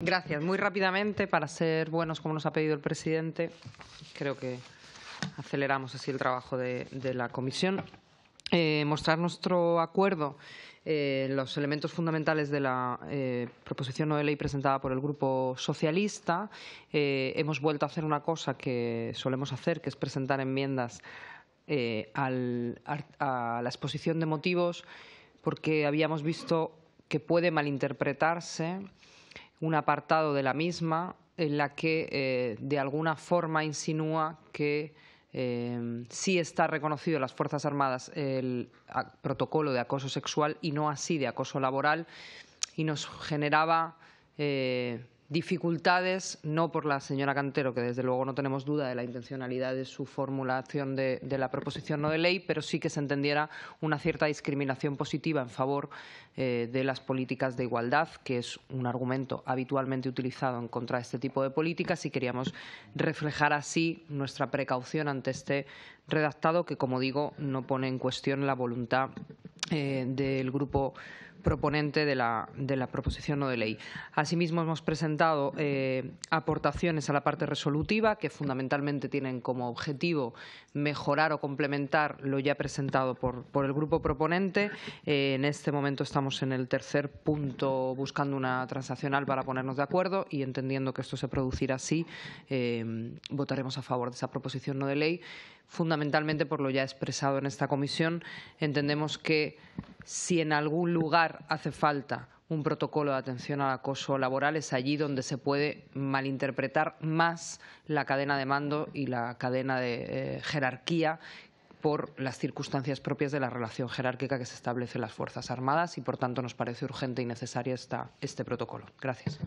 Gracias. Muy rápidamente, para ser buenos como nos ha pedido el presidente, creo que aceleramos así el trabajo de, la comisión. Eh, mostrar nuestro acuerdo eh, los elementos fundamentales de la eh, proposición de ley presentada por el Grupo Socialista. Eh, hemos vuelto a hacer una cosa que solemos hacer, que es presentar enmiendas a la exposición de motivos, porque habíamos visto que puede malinterpretarse un apartado de la misma en la que eh, de alguna forma insinúa que eh, sí está reconocido en las Fuerzas Armadas el protocolo de acoso sexual y no así de acoso laboral y nos generaba eh, dificultades, no por la señora Cantero, que desde luego no tenemos duda de la intencionalidad de su formulación de, la proposición no de ley, pero sí que se entendiera una cierta discriminación positiva en favor eh, de las políticas de igualdad, que es un argumento habitualmente utilizado en contra de este tipo de políticas y queríamos reflejar así nuestra precaución ante este redactado que, como digo, no pone en cuestión la voluntad eh, del grupo proponente de la, de la, proposición no de ley. Asimismo, hemos presentado eh, aportaciones a la parte resolutiva que fundamentalmente tienen como objetivo mejorar o complementar lo ya presentado por, el grupo proponente. Eh, en este momento estamos en el tercer punto buscando una transaccional para ponernos de acuerdo y entendiendo que esto se producirá así, votaremos a favor de esa proposición no de ley fundamentalmente por lo ya expresado en esta comisión. Entendemos que si en algún lugar hace falta un protocolo de atención al acoso laboral es allí donde se puede malinterpretar más la cadena de mando y la cadena de eh, jerarquía por las circunstancias propias de la relación jerárquica que se establece en las Fuerzas Armadas y, por tanto, nos parece urgente y necesario este protocolo. Gracias.